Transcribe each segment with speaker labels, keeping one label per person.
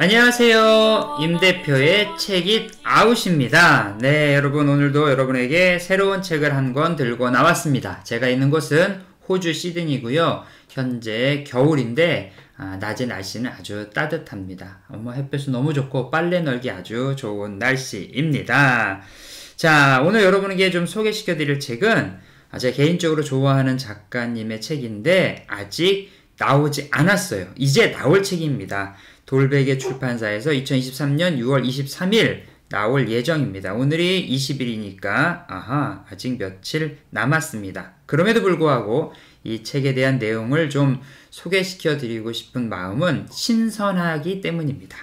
Speaker 1: 안녕하세요. 임 대표의 책이 아웃입니다. 네, 여러분 오늘도 여러분에게 새로운 책을 한 권 들고 나왔습니다. 제가 있는 곳은 호주 시드니고요. 현재 겨울인데 아, 낮에 날씨는 아주 따뜻합니다. 뭐 햇볕은 너무 좋고 빨래 널기 아주 좋은 날씨입니다. 자, 오늘 여러분에게 좀 소개시켜 드릴 책은 아, 제가 개인적으로 좋아하는 작가님의 책인데 아직 나오지 않았어요. 이제 나올 책입니다. 돌베개 출판사에서 2023년 6월 23일 나올 예정입니다. 오늘이 20일이니까 아하 아직 며칠 남았습니다. 그럼에도 불구하고 이 책에 대한 내용을 좀 소개시켜 드리고 싶은 마음은 신선하기 때문입니다.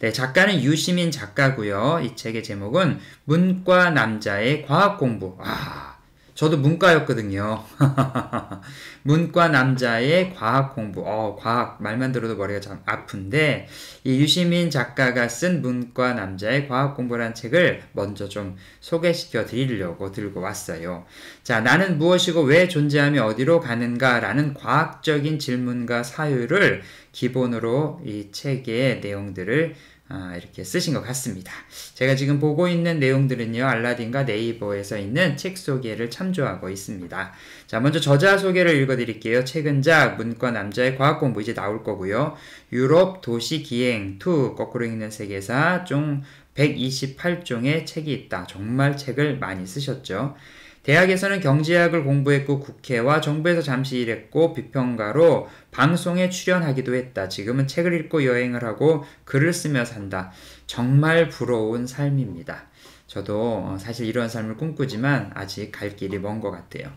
Speaker 1: 네, 작가는 유시민 작가고요. 이 책의 제목은 문과 남자의 과학 공부. 아, 저도 문과였거든요. 문과 남자의 과학 공부. 어, 과학 말만 들어도 머리가 참 아픈데 이 유시민 작가가 쓴 문과 남자의 과학 공부라는 책을 먼저 좀 소개시켜 드리려고 들고 왔어요. 자, 나는 무엇이고 왜존재하며 어디로 가는가라는 과학적인 질문과 사유를 기본으로 이 책의 내용들을 아, 이렇게 쓰신 것 같습니다. 제가 지금 보고 있는 내용들은요, 알라딘과 네이버에서 있는 책 소개를 참조하고 있습니다. 자, 먼저 저자 소개를 읽어드릴게요. 최근작 문과 남자의 과학 공부 이제 나올 거고요. 유럽 도시 기행 2 거꾸로 읽는 세계사 종 128종의 책이 있다. 정말 책을 많이 쓰셨죠. 대학에서는 경제학을 공부했고 국회와 정부에서 잠시 일했고 비평가로 방송에 출연하기도 했다. 지금은 책을 읽고 여행을 하고 글을 쓰며 산다. 정말 부러운 삶입니다. 저도 어, 사실 이런 삶을 꿈꾸지만 아직 갈 길이 먼 것 같아요.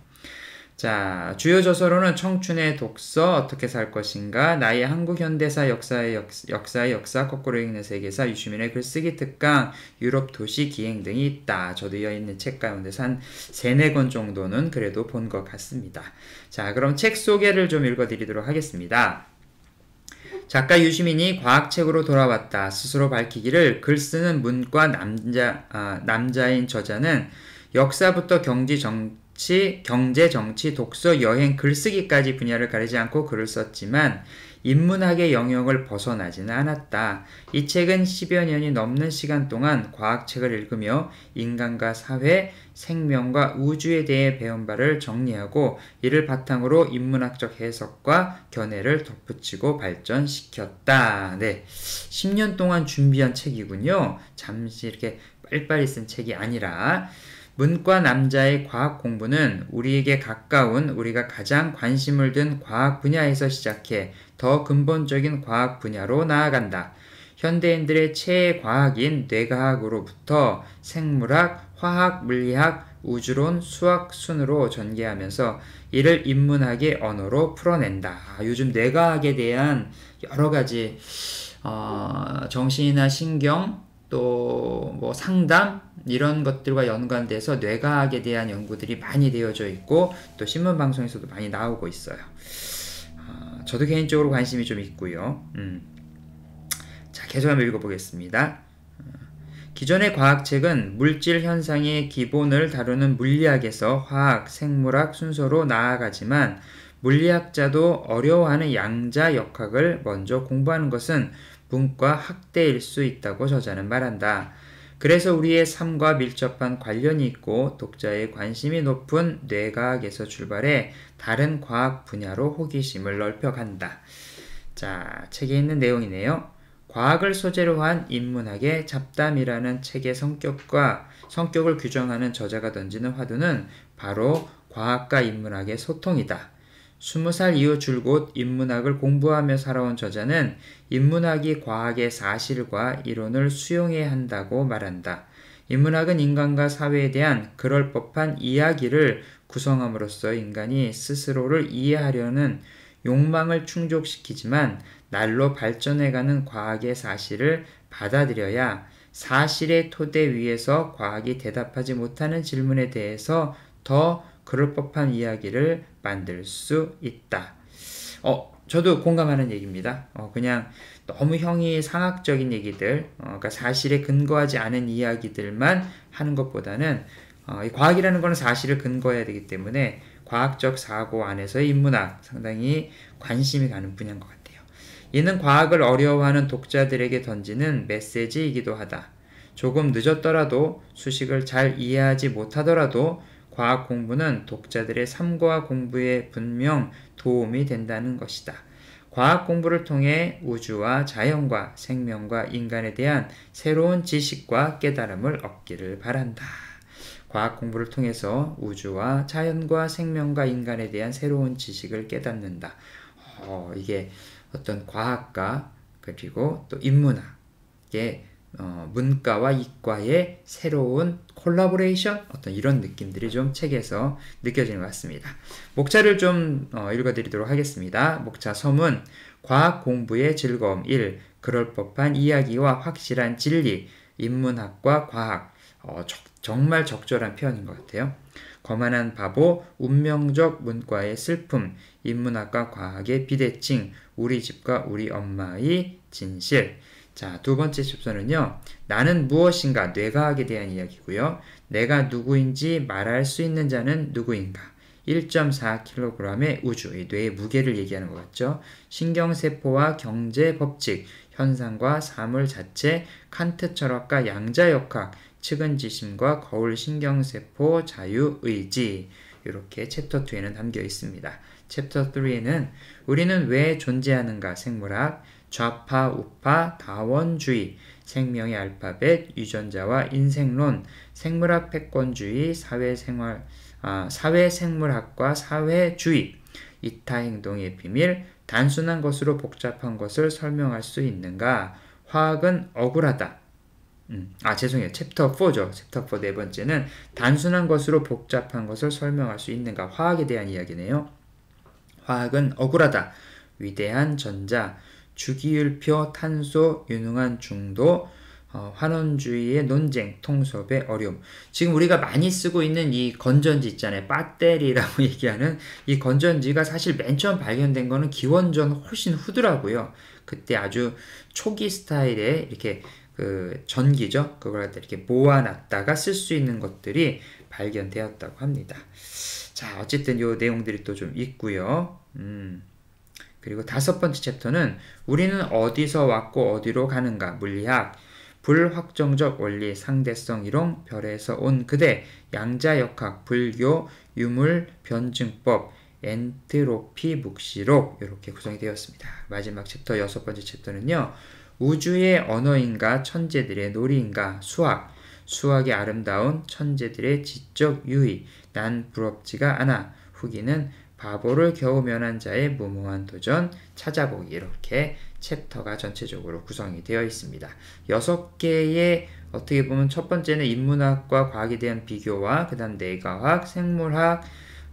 Speaker 1: 자, 주요 저서로는 청춘의 독서, 어떻게 살 것인가, 나의 한국 현대사 역사의 역, 역사의 역사, 거꾸로 읽는 세계사, 유시민의 글쓰기 특강, 유럽 도시 기행 등이 있다. 저도 이어 있는 책가운데산 3, 4권 정도는 그래도 본 것 같습니다. 자, 그럼 책 소개를 좀 읽어드리도록 하겠습니다. 작가 유시민이 과학책으로 돌아왔다. 스스로 밝히기를 글 쓰는 문과 남자, 아, 남자인 저자는 역사부터 경지 정, 수치, 경제, 정치, 독서, 여행, 글쓰기까지 분야를 가리지 않고 글을 썼지만 인문학의 영역을 벗어나지는 않았다. 이 책은 10여 년이 넘는 시간 동안 과학책을 읽으며 인간과 사회, 생명과 우주에 대해 배운 바를 정리하고 이를 바탕으로 인문학적 해석과 견해를 덧붙이고 발전시켰다. 네. 10년 동안 준비한 책이군요. 잠시 이렇게 빨리빨리 쓴 책이 아니라 문과 남자의 과학 공부는 우리에게 가까운 우리가 가장 관심을 든 과학 분야에서 시작해 더 근본적인 과학 분야로 나아간다. 현대인들의 최애 과학인 뇌과학으로부터 생물학, 화학, 물리학, 우주론, 수학 순으로 전개하면서 이를 인문학의 언어로 풀어낸다. 아, 요즘 뇌과학에 대한 여러 가지 어, 정신이나 신경, 또뭐 상담 이런 것들과 연관돼서 뇌과학에 대한 연구들이 많이 되어져 있고 또 신문 방송에서도 많이 나오고 있어요. 어, 저도 개인적으로 관심이 좀 있고요. 음. 자, 계속 한번 읽어보겠습니다. 어, 기존의 과학책은 물질 현상의 기본을 다루는 물리학에서 화학, 생물학 순서로 나아가지만 물리학자도 어려워하는 양자 역학을 먼저 공부하는 것은 문과 학대일 수 있다고 저자는 말한다. 그래서 우리의 삶과 밀접한 관련이 있고 독자의 관심이 높은 뇌과학에서 출발해 다른 과학 분야로 호기심을 넓혀간다. 자, 책에 있는 내용이네요. 과학을 소재로 한 인문학의 잡담이라는 책의 성격과 성격을 규정하는 저자가 던지는 화두는 바로 과학과 인문학의 소통이다. 20살 이후 줄곧 인문학을 공부하며 살아온 저자는 인문학이 과학의 사실과 이론을 수용해야 한다고 말한다. 인문학은 인간과 사회에 대한 그럴 법한 이야기를 구성함으로써 인간이 스스로를 이해하려는 욕망을 충족시키지만 날로 발전해가는 과학의 사실을 받아들여야 사실의 토대 위에서 과학이 대답하지 못하는 질문에 대해서 더 그럴 법한 이야기를 만들 수 있다. 어, 저도 공감하는 얘기입니다. 어, 그냥 너무 형이 상학적인 얘기들, 어, 그러니까 사실에 근거하지 않은 이야기들만 하는 것보다는 어, 이 과학이라는 것은 사실을 근거해야 되기 때문에 과학적 사고 안에서의 인문학 상당히 관심이 가는 분야인 것 같아요. 이는 과학을 어려워하는 독자들에게 던지는 메시지이기도 하다. 조금 늦었더라도 수식을 잘 이해하지 못하더라도 과학 공부는 독자들의 삶과 공부에 분명 도움이 된다는 것이다. 과학 공부를 통해 우주와 자연과 생명과 인간에 대한 새로운 지식과 깨달음을 얻기를 바란다. 과학 공부를 통해서 우주와 자연과 생명과 인간에 대한 새로운 지식을 깨닫는다. 어, 이게 어떤 과학과 그리고 또 인문학의 어, 문과와 이과의 새로운 콜라보레이션 어떤 이런 느낌들이 좀 책에서 느껴지는 것 같습니다. 목차를 좀 어, 읽어드리도록 하겠습니다. 목차 서문 과학 공부의 즐거움 1. 그럴 법한 이야기와 확실한 진리 인문학과 과학 어, 적, 정말 적절한 표현인 것 같아요. 거만한 바보, 운명적 문과의 슬픔, 인문학과 과학의 비대칭, 우리 집과 우리 엄마의 진실. 자, 두 번째 챕터는요. 나는 무엇인가 뇌과학에 대한 이야기고요. 내가 누구인지 말할 수 있는 자는 누구인가. 1.4kg의 우주, 의 뇌의 무게를 얘기하는 것 같죠. 신경세포와 경제 법칙, 현상과 사물 자체, 칸트 철학과 양자역학, 측은지심과 거울 신경세포, 자유, 의지. 이렇게 챕터 2에는 담겨 있습니다. 챕터 3에는 우리는 왜 존재하는가 생물학, 좌파, 우파, 다원주의, 생명의 알파벳, 유전자와 인생론, 생물학 패권주의, 사회생활, 아, 사회생물학과 사회주의, 이타행동의 비밀, 단순한 것으로 복잡한 것을 설명할 수 있는가? 화학은 억울하다. 음, 아, 죄송해요. 챕터 4죠. 챕터 4 네 번째는 단순한 것으로 복잡한 것을 설명할 수 있는가? 화학에 대한 이야기네요. 화학은 억울하다. 위대한 전자, 주기율표 탄소 유능한 중도 어, 환원주의의 논쟁, 통섭의 어려움. 지금 우리가 많이 쓰고 있는 이 건전지 있잖아요. 배터리라고 얘기하는 이 건전지가 사실 맨 처음 발견된 거는 기원전 훨씬 후더라고요. 그때 아주 초기 스타일의 이렇게 그 전기죠. 그걸 갖다 이렇게 모아놨다가 쓸 수 있는 것들이 발견되었다고 합니다. 자, 어쨌든 요 내용들이 또 좀 있고요. 음. 그리고 다섯 번째 챕터는 우리는 어디서 왔고 어디로 가는가 물리학 불확정적 원리 상대성 이론 별에서 온 그대 양자역학 불교 유물 변증법 엔트로피 묵시록 이렇게 구성이 되었습니다. 마지막 챕터 여섯 번째 챕터는요. 우주의 언어인가 천재들의 놀이인가 수학 수학의 아름다운 천재들의 지적 유의 난 부럽지가 않아 후기는 바보를 겨우 면한 자의 무모한 도전, 찾아보기 이렇게 챕터가 전체적으로 구성이 되어 있습니다. 여섯 개의 어떻게 보면 첫 번째는 인문학과 과학에 대한 비교와 그 다음 내과학, 생물학,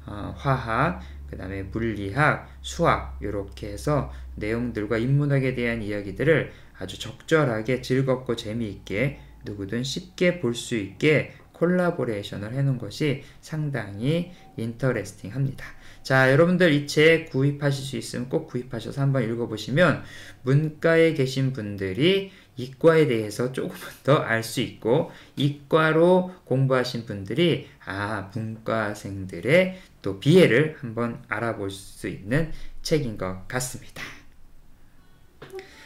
Speaker 1: 어, 화학, 그 다음에 물리학, 수학 이렇게 해서 내용들과 인문학에 대한 이야기들을 아주 적절하게 즐겁고 재미있게 누구든 쉽게 볼 수 있게 콜라보레이션을 해놓은 것이 상당히 인터레스팅 합니다. 자, 여러분들 이 책 구입하실 수 있으면 꼭 구입하셔서 한번 읽어보시면 문과에 계신 분들이 이과에 대해서 조금더 알 수 있고 이과로 공부하신 분들이 아 문과생들의 또 비애를 한번 알아볼 수 있는 책인 것 같습니다.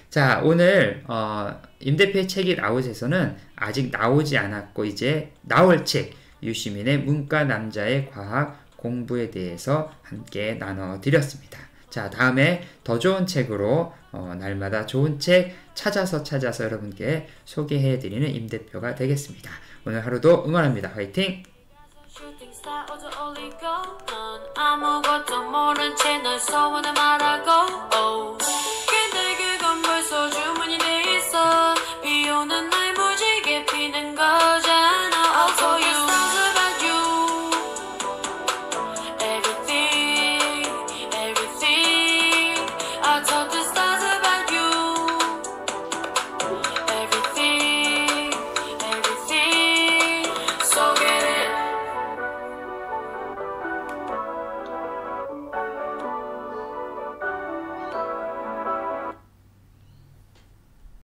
Speaker 1: 자 오늘 어, 임 대표의 책이 나웃에서는 아직 나오지 않았고 이제 나올 책 유시민의 문과 남자의 과학 공부에 대해서 함께 나눠드렸습니다. 자, 다음에 더 좋은 책으로 어, 날마다 좋은 책 찾아서 찾아서 여러분께 소개해드리는 임 대표가 되겠습니다. 오늘 하루도 응원합니다. 화이팅! 아무것도 모른 채널 소원을 말하고 oh.